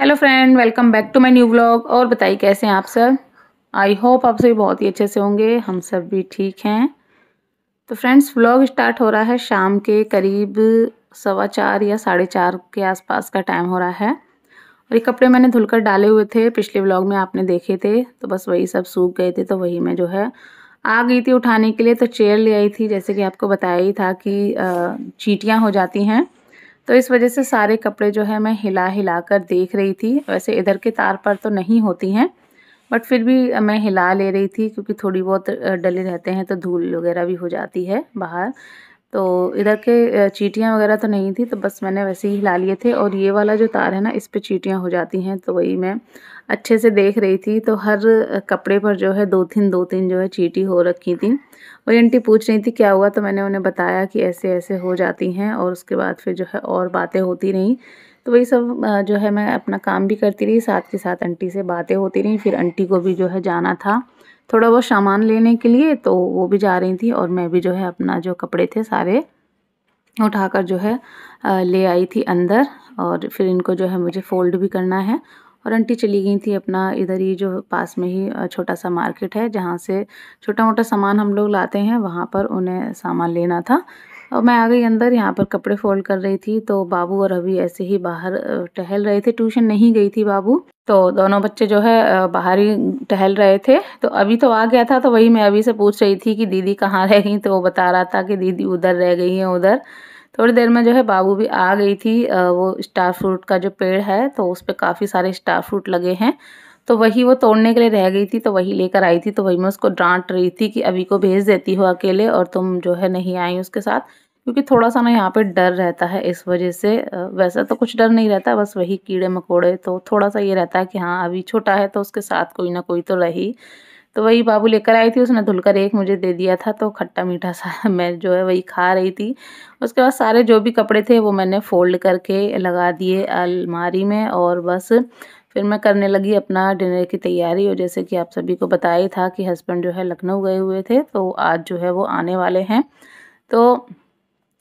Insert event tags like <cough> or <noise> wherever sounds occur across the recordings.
hello friend welcome back to my new vlog और बताइए कैसे हैं आप सब आई होप आप सभी बहुत ही अच्छे से होंगे हम सब भी ठीक हैं तो फ्रेंड्स व्लॉग स्टार्ट हो रहा है शाम के करीब सवा चार या साढ़े चार के आसपास का टाइम हो रहा है और ये कपड़े मैंने धुलकर डाले हुए थे पिछले व्लॉग में आपने देखे थे तो बस वही सब सूख गए थे तो वही मैं जो है आ गई थी उठाने के लिए तो चेयर ले आई थी जैसे कि आपको बताया ही था कि चीटियाँ हो जाती हैं तो इस वजह से सारे कपड़े जो है मैं हिला हिला कर देख रही थी वैसे इधर के तार पर तो नहीं होती हैं बट फिर भी मैं हिला ले रही थी क्योंकि थोड़ी बहुत डले रहते हैं तो धूल वगैरह भी हो जाती है बाहर तो इधर के चीटियाँ वगैरह तो नहीं थी तो बस मैंने वैसे ही हिला लिए थे और ये वाला जो तार है ना इस पे चीटियाँ हो जाती हैं तो वही मैं अच्छे से देख रही थी तो हर कपड़े पर जो है दो तीन दो तीन जो है चीटी हो रखी थी वही आंटी पूछ रही थी क्या हुआ तो मैंने उन्हें बताया कि ऐसे ऐसे हो जाती हैं और उसके बाद फिर जो है और बातें होती रहीं तो वही सब जो है मैं अपना काम भी करती रही साथ के साथ आंटी से बातें होती रहीं फिर आंटी को भी जो है जाना था थोड़ा बहुत सामान लेने के लिए तो वो भी जा रही थी और मैं भी जो है अपना जो कपड़े थे सारे उठाकर जो है ले आई थी अंदर और फिर इनको जो है मुझे फ़ोल्ड भी करना है और आंटी चली गई थी अपना इधर ही जो पास में ही छोटा सा मार्केट है जहाँ से छोटा मोटा सामान हम लोग लाते हैं वहाँ पर उन्हें सामान लेना था और मैं आ गई अंदर यहाँ पर कपड़े फोल्ड कर रही थी तो बाबू और अभी ऐसे ही बाहर टहल रहे थे ट्यूशन नहीं गई थी बाबू तो दोनों बच्चे जो है बाहर ही टहल रहे थे तो अभी तो आ गया था तो वही मैं अभी से पूछ रही थी कि दीदी कहाँ रह गई तो वो बता रहा था कि दीदी उधर रह गई हैं उधर थोड़ी देर में जो है बाबू भी आ गई थी वो स्टार फ्रूट का जो पेड़ है तो उस पर काफ़ी सारे स्टार फ्रूट लगे हैं तो वही वो तोड़ने के लिए रह गई थी तो वही लेकर आई थी तो वही मैं उसको डांट रही थी कि अभी को भेज देती हो अकेले और तुम जो है नहीं आई उसके साथ क्योंकि थोड़ा सा ना यहाँ पे डर रहता है इस वजह से वैसा तो कुछ डर नहीं रहता बस वही कीड़े मकोड़े तो थोड़ा सा ये रहता है कि हाँ अभी छोटा है तो उसके साथ कोई ना कोई तो रही तो वही बाबू लेकर आई थी उसने धुलकर एक मुझे दे दिया था तो खट्टा मीठा सा <laughs> मैं जो है वही खा रही थी उसके बाद सारे जो भी कपड़े थे वो मैंने फोल्ड करके लगा दिए अलमारी में और बस फिर मैं करने लगी अपना डिनर की तैयारी और जैसे कि आप सभी को बताया था कि हस्बैंड जो है लखनऊ गए हुए थे तो आज जो है वो आने वाले हैं तो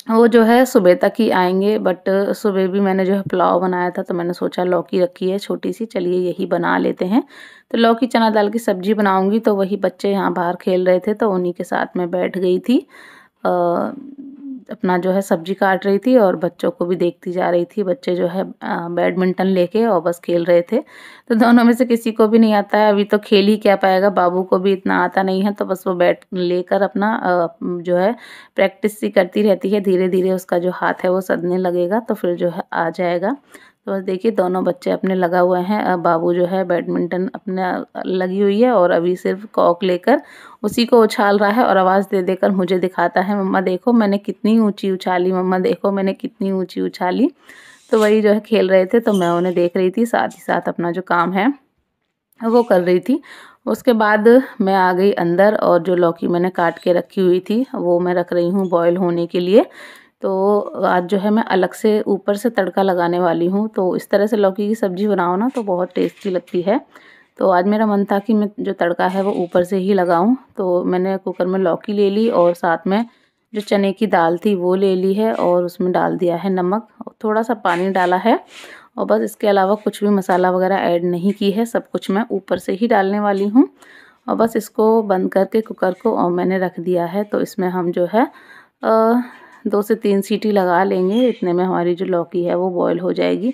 वो जो है सुबह तक ही आएंगे बट सुबह भी मैंने जो है पुलाव बनाया था तो मैंने सोचा लौकी रखी है छोटी सी चलिए यही बना लेते हैं तो लौकी चना दाल की सब्जी बनाऊंगी तो वही बच्चे यहाँ बाहर खेल रहे थे तो उन्हीं के साथ मैं बैठ गई थी आ, अपना जो है सब्जी काट रही थी और बच्चों को भी देखती जा रही थी बच्चे जो है बैडमिंटन लेके और बस खेल रहे थे तो दोनों में से किसी को भी नहीं आता है अभी तो खेल ही क्या पाएगा बाबू को भी इतना आता नहीं है तो बस वो बैट लेकर अपना जो है प्रैक्टिस ही करती रहती है धीरे धीरे उसका जो हाथ है वो सदने लगेगा तो फिर जो है आ जाएगा तो बस देखिए दोनों बच्चे अपने लगा हुए हैं अब बाबू जो है बैडमिंटन अपने लगी हुई है और अभी सिर्फ कॉक लेकर उसी को उछाल रहा है और आवाज़ दे देकर मुझे दिखाता है मम्मा देखो मैंने कितनी ऊंची उछाली मम्मा देखो मैंने कितनी ऊंची उछाली तो वही जो है खेल रहे थे तो मैं उन्हें देख रही थी साथ ही साथ अपना जो काम है वो कर रही थी उसके बाद मैं आ गई अंदर और जो लौकी मैंने काट के रखी हुई थी वो मैं रख रही हूँ बॉयल होने के लिए तो आज जो है मैं अलग से ऊपर से तड़का लगाने वाली हूँ तो इस तरह से लौकी की सब्ज़ी बनाओ ना तो बहुत टेस्टी लगती है तो आज मेरा मन था कि मैं जो तड़का है वो ऊपर से ही लगाऊं तो मैंने कुकर में लौकी ले ली और साथ में जो चने की दाल थी वो ले ली है और उसमें डाल दिया है नमक और थोड़ा सा पानी डाला है और बस इसके अलावा कुछ भी मसाला वगैरह ऐड नहीं की है सब कुछ मैं ऊपर से ही डालने वाली हूँ और बस इसको बंद करके कुकर को और मैंने रख दिया है तो इसमें हम जो है आ, दो से तीन सीटी लगा लेंगे इतने में हमारी जो लौकी है वो बॉयल हो जाएगी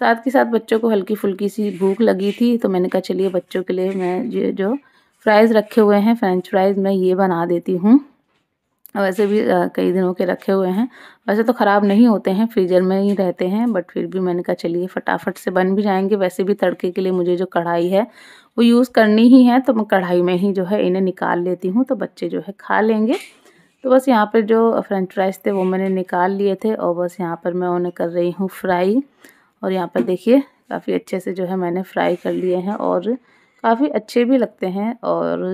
साथ के साथ बच्चों को हल्की फुल्की सी भूख लगी थी तो मैंने कहा चलिए बच्चों के लिए मैं ये जो फ्राइज़ रखे हुए हैं फ्रेंच फ्राइज़ मैं ये बना देती हूँ वैसे भी कई दिनों के रखे हुए हैं वैसे तो ख़राब नहीं होते हैं फ्रीजर में ही रहते हैं बट फिर भी मैंने कहा चलिए फटाफट से बन भी जाएंगे वैसे भी तड़के के लिए मुझे जो कढ़ाई है वो यूज़ करनी ही है तो मैं कढ़ाई में ही जो है इन्हें निकाल लेती हूँ तो बच्चे जो है खा लेंगे तो बस यहाँ पर जो फ्रेंच फ्राइज़ थे वो मैंने निकाल लिए थे और बस यहाँ पर मैं उन्हें कर रही हूँ फ्राई और यहाँ पर देखिए काफ़ी अच्छे से जो है मैंने फ्राई कर लिए हैं और काफ़ी अच्छे भी लगते हैं और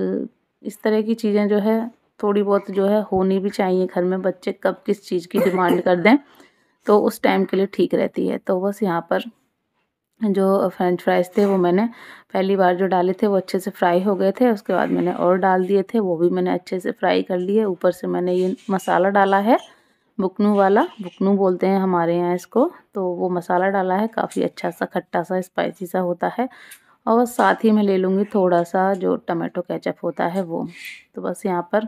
इस तरह की चीज़ें जो है थोड़ी बहुत जो है होनी भी चाहिए घर में बच्चे कब किस चीज़ की डिमांड कर दें तो उस टाइम के लिए ठीक रहती है तो बस यहाँ पर जो फ्रेंच फ्राइज़ थे वो मैंने पहली बार जो डाले थे वो अच्छे से फ्राई हो गए थे उसके बाद मैंने और डाल दिए थे वो भी मैंने अच्छे से फ्राई कर लिए ऊपर से मैंने ये मसाला डाला है बुकनू वाला बुकनू बोलते हैं हमारे यहाँ इसको तो वो मसाला डाला है काफ़ी अच्छा सा खट्टा सा स्पाइसी सा होता है और साथ ही मैं ले लूँगी थोड़ा सा जो टमाटो कैचअप होता है वो तो बस यहाँ पर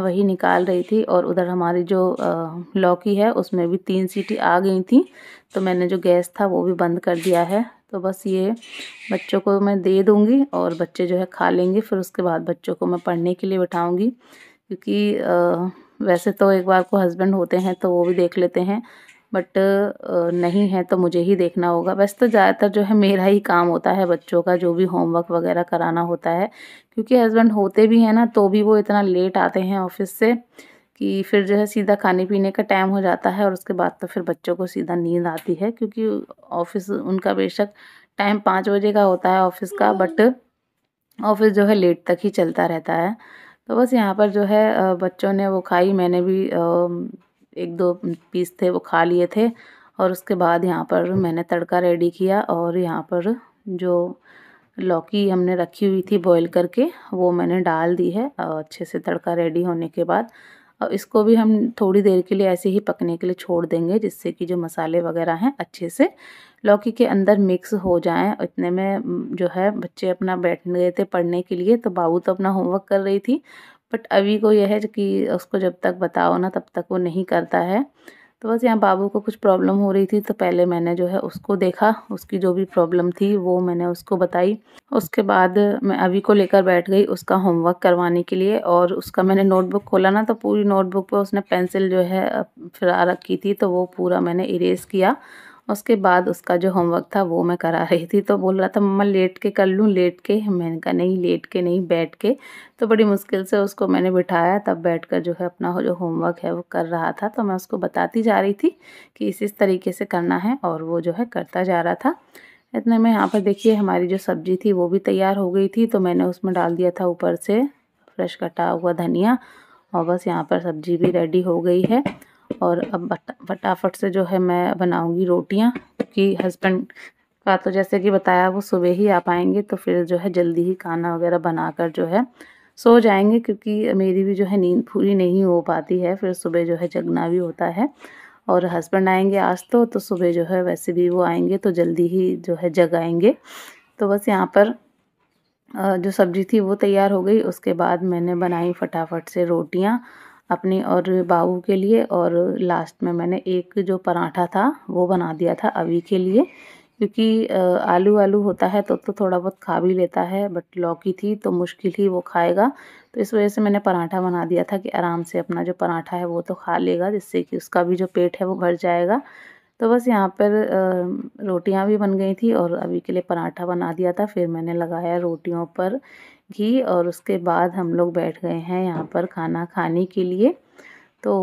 वही निकाल रही थी और उधर हमारी जो लौकी है उसमें भी तीन सीटी आ गई थी तो मैंने जो गैस था वो भी बंद कर दिया है तो बस ये बच्चों को मैं दे दूँगी और बच्चे जो है खा लेंगे फिर उसके बाद बच्चों को मैं पढ़ने के लिए बैठाऊँगी क्योंकि वैसे तो एक बार को हस्बैंड होते हैं तो वो भी देख लेते हैं बट नहीं है तो मुझे ही देखना होगा वैसे तो ज़्यादातर जो है मेरा ही काम होता है बच्चों का जो भी होमवर्क वगैरह कराना होता है क्योंकि हस्बैंड होते भी हैं ना तो भी वो इतना लेट आते हैं ऑफिस से कि फिर जो है सीधा खाने पीने का टाइम हो जाता है और उसके बाद तो फिर बच्चों को सीधा नींद आती है क्योंकि ऑफिस उनका बेशक टाइम पाँच बजे का होता है ऑफिस का बट ऑफिस जो है लेट तक ही चलता रहता है तो बस यहाँ पर जो है बच्चों ने वो खाई मैंने भी एक दो पीस थे वो खा लिए थे और उसके बाद यहाँ पर मैंने तड़का रेडी किया और यहाँ पर जो लौकी हमने रखी हुई थी बॉईल करके वो मैंने डाल दी है अच्छे से तड़का रेडी होने के बाद और इसको भी हम थोड़ी देर के लिए ऐसे ही पकने के लिए छोड़ देंगे जिससे कि जो मसाले वगैरह हैं अच्छे से लौकी के अंदर मिक्स हो जाएं इतने में जो है बच्चे अपना बैठ गए थे पढ़ने के लिए तो बाबू तो अपना होमवर्क कर रही थी बट अभी को यह है कि उसको जब तक बताओ ना तब तक वो नहीं करता है तो बस यहाँ बाबू को कुछ प्रॉब्लम हो रही थी तो पहले मैंने जो है उसको देखा उसकी जो भी प्रॉब्लम थी वो मैंने उसको बताई उसके बाद मैं अभी को लेकर बैठ गई उसका होमवर्क करवाने के लिए और उसका मैंने नोटबुक खोला ना तो पूरी नोटबुक पर उसने पेंसिल जो है फिरा रखी थी तो वो पूरा मैंने इरेज़ किया उसके बाद उसका जो होमवर्क था वो मैं करा रही थी तो बोल रहा था मम्मा लेट के कर लूँ लेट के मैंने कहा नहीं लेट के नहीं बैठ के तो बड़ी मुश्किल से उसको मैंने बिठाया तब बैठ कर जो है अपना जो होमवर्क है वो कर रहा था तो मैं उसको बताती जा रही थी कि इस इस तरीके से करना है और वो जो है करता जा रहा था इतने में यहाँ पर देखिए हमारी जो सब्ज़ी थी वो भी तैयार हो गई थी तो मैंने उसमें डाल दिया था ऊपर से फ्रेश कटा हुआ धनिया और बस यहाँ पर सब्ज़ी भी रेडी हो गई है और अब फटाफट से जो है मैं बनाऊँगी रोटियाँ क्योंकि हस्बैंड का तो जैसे कि बताया वो सुबह ही आ पाएंगे तो फिर जो है जल्दी ही खाना वगैरह बनाकर जो है सो जाएंगे क्योंकि मेरी भी जो है नींद पूरी नहीं हो पाती है फिर सुबह जो है जगना भी होता है और हस्बैंड आएंगे आज तो तो सुबह जो है वैसे भी वो आएंगे तो जल्दी ही जो है जगाएंगे तो बस यहाँ पर जो सब्ज़ी थी वो तैयार हो गई उसके बाद मैंने बनाई फटाफट से रोटियाँ अपने और बाबू के लिए और लास्ट में मैंने एक जो पराठा था वो बना दिया था अभी के लिए क्योंकि आलू आलू होता है तो तो थोड़ा बहुत खा भी लेता है बट लौकी थी तो मुश्किल ही वो खाएगा तो इस वजह से मैंने पराठा बना दिया था कि आराम से अपना जो पराठा है वो तो खा लेगा जिससे कि उसका भी जो पेट है वो भर जाएगा तो बस यहाँ पर रोटियाँ भी बन गई थी और अभी के लिए पराठा बना दिया था फिर मैंने लगाया रोटियों पर की और उसके बाद हम लोग बैठ गए हैं यहाँ पर खाना खाने के लिए तो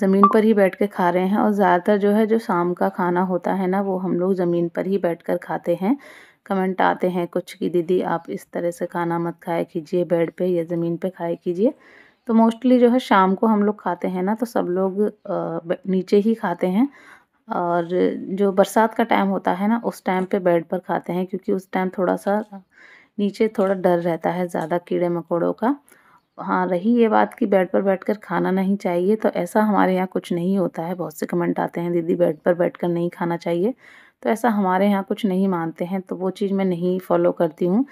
ज़मीन पर ही बैठ कर खा रहे हैं और ज़्यादातर जो है जो शाम का खाना होता है ना वो हम लोग ज़मीन पर ही बैठ कर खाते हैं कमेंट आते हैं कुछ कि दीदी आप इस तरह से खाना मत खाया कीजिए बेड पे या ज़मीन पे खाया कीजिए तो मोस्टली जो है शाम को हम लोग खाते हैं ना तो सब लोग नीचे ही खाते हैं और जो बरसात का टाइम होता है ना उस टाइम पे बेड पर खाते हैं क्योंकि उस टाइम थोड़ा सा नीचे थोड़ा डर रहता है ज़्यादा कीड़े मकोड़ों का हाँ रही ये बात कि बेड पर बैठकर खाना नहीं चाहिए तो ऐसा हमारे यहाँ कुछ नहीं होता है बहुत से कमेंट आते हैं दीदी बेड पर बैठकर नहीं खाना चाहिए तो ऐसा हमारे यहाँ कुछ नहीं मानते हैं तो वो चीज़ मैं नहीं फॉलो करती हूँ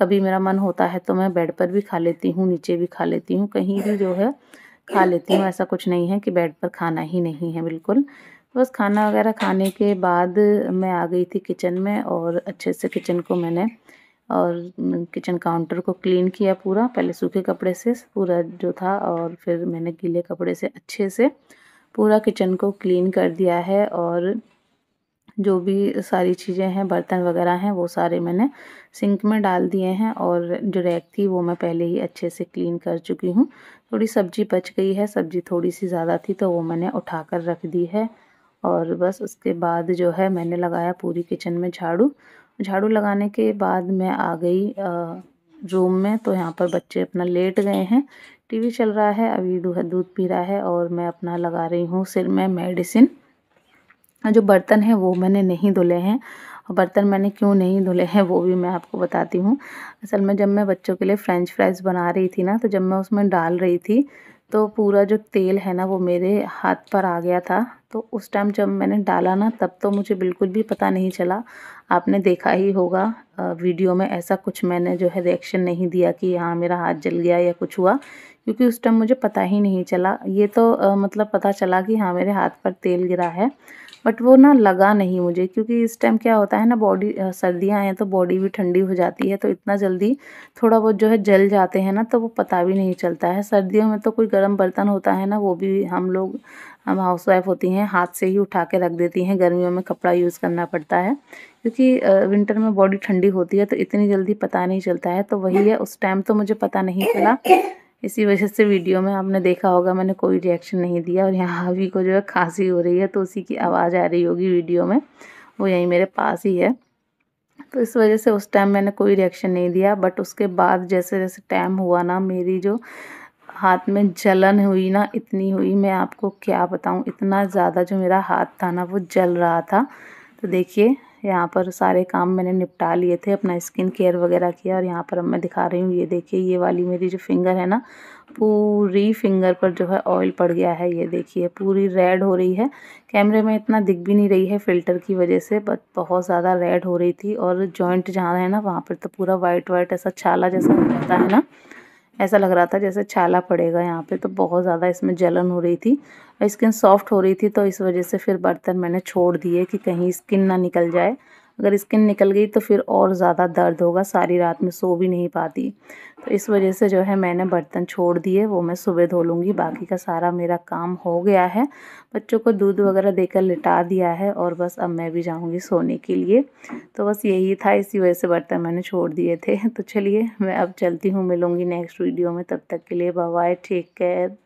कभी मेरा मन होता है तो मैं बेड पर भी खा लेती हूँ नीचे भी खा लेती हूँ कहीं भी जो है खा लेती हूँ ऐसा कुछ नहीं है कि बेड पर खाना ही नहीं है बिल्कुल बस खाना वगैरह खाने के बाद मैं आ गई थी किचन में और अच्छे से किचन को मैंने और किचन काउंटर को क्लीन किया पूरा पहले सूखे कपड़े से पूरा जो था और फिर मैंने गीले कपड़े से अच्छे से पूरा किचन को क्लीन कर दिया है और जो भी सारी चीज़ें हैं बर्तन वगैरह हैं वो सारे मैंने सिंक में डाल दिए हैं और जो रैक थी वो मैं पहले ही अच्छे से क्लीन कर चुकी हूँ थोड़ी सब्जी बच गई है सब्जी थोड़ी सी ज़्यादा थी तो वो मैंने उठा कर रख दी है और बस उसके बाद जो है मैंने लगाया पूरी किचन में झाड़ू झाड़ू लगाने के बाद मैं आ गई रूम में तो यहाँ पर बच्चे अपना लेट गए हैं टीवी चल रहा है अभी दूध पी रहा है और मैं अपना लगा रही हूँ सिर में मेडिसिन जो बर्तन है वो मैंने नहीं धुले हैं बर्तन मैंने क्यों नहीं धुले हैं वो भी मैं आपको बताती हूँ असल में जब मैं बच्चों के लिए फ़्रेंच फ्राइज़ बना रही थी ना तो जब मैं उसमें डाल रही थी तो पूरा जो तेल है ना वो मेरे हाथ पर आ गया था तो उस टाइम जब मैंने डाला ना तब तो मुझे बिल्कुल भी पता नहीं चला आपने देखा ही होगा वीडियो में ऐसा कुछ मैंने जो है रिएक्शन नहीं दिया कि हाँ मेरा हाथ जल गया या कुछ हुआ क्योंकि उस टाइम मुझे पता ही नहीं चला ये तो आ, मतलब पता चला कि हाँ मेरे हाथ पर तेल गिरा है बट वो ना लगा नहीं मुझे क्योंकि इस टाइम क्या होता है ना बॉडी सर्दियाँ हैं तो बॉडी भी ठंडी हो जाती है तो इतना जल्दी थोड़ा बहुत जो है जल जाते हैं ना तो वो पता भी नहीं चलता है सर्दियों में तो कोई गर्म बर्तन होता है ना वो भी हम लोग हम हाउस वाइफ होती हैं हाथ से ही उठा के रख देती हैं गर्मियों में कपड़ा यूज़ करना पड़ता है क्योंकि विंटर में बॉडी ठंडी होती है तो इतनी जल्दी पता नहीं चलता है तो वही है उस टाइम तो मुझे पता नहीं चला इसी वजह से वीडियो में आपने देखा होगा मैंने कोई रिएक्शन नहीं दिया और यहाँ हावी को जो है खांसी हो रही है तो उसी की आवाज़ आ रही होगी वीडियो में वो यहीं मेरे पास ही है तो इस वजह से उस टाइम मैंने कोई रिएक्शन नहीं दिया बट उसके बाद जैसे जैसे टाइम हुआ ना मेरी जो हाथ में जलन हुई ना इतनी हुई मैं आपको क्या बताऊँ इतना ज़्यादा जो मेरा हाथ था ना वो जल रहा था तो देखिए यहाँ पर सारे काम मैंने निपटा लिए थे अपना स्किन केयर वगैरह किया और यहाँ पर अब मैं दिखा रही हूँ ये देखिए ये वाली मेरी जो फिंगर है ना पूरी फिंगर पर जो है ऑयल पड़ गया है ये देखिए पूरी रेड हो रही है कैमरे में इतना दिख भी नहीं रही है फ़िल्टर की वजह से बट बहुत ज़्यादा रेड हो रही थी और जॉइंट जहाँ है ना वहाँ पर तो पूरा वाइट वाइट ऐसा छाला जैसा होता है ना ऐसा लग रहा था जैसे छाला पड़ेगा यहाँ पे तो बहुत ज़्यादा इसमें जलन हो रही थी स्किन सॉफ्ट हो रही थी तो इस वजह से फिर बर्तन मैंने छोड़ दिए कि कहीं स्किन ना निकल जाए अगर स्किन निकल गई तो फिर और ज़्यादा दर्द होगा सारी रात में सो भी नहीं पाती तो इस वजह से जो है मैंने बर्तन छोड़ दिए वो मैं सुबह धो लूँगी बाकी का सारा मेरा काम हो गया है बच्चों को दूध वगैरह देकर लिटा दिया है और बस अब मैं भी जाऊँगी सोने के लिए तो बस यही था इसी वजह से बर्तन मैंने छोड़ दिए थे <laughs> तो चलिए मैं अब चलती हूँ मिलूँगी नेक्स्ट वीडियो में तब तक के लिए बाय टेक केयर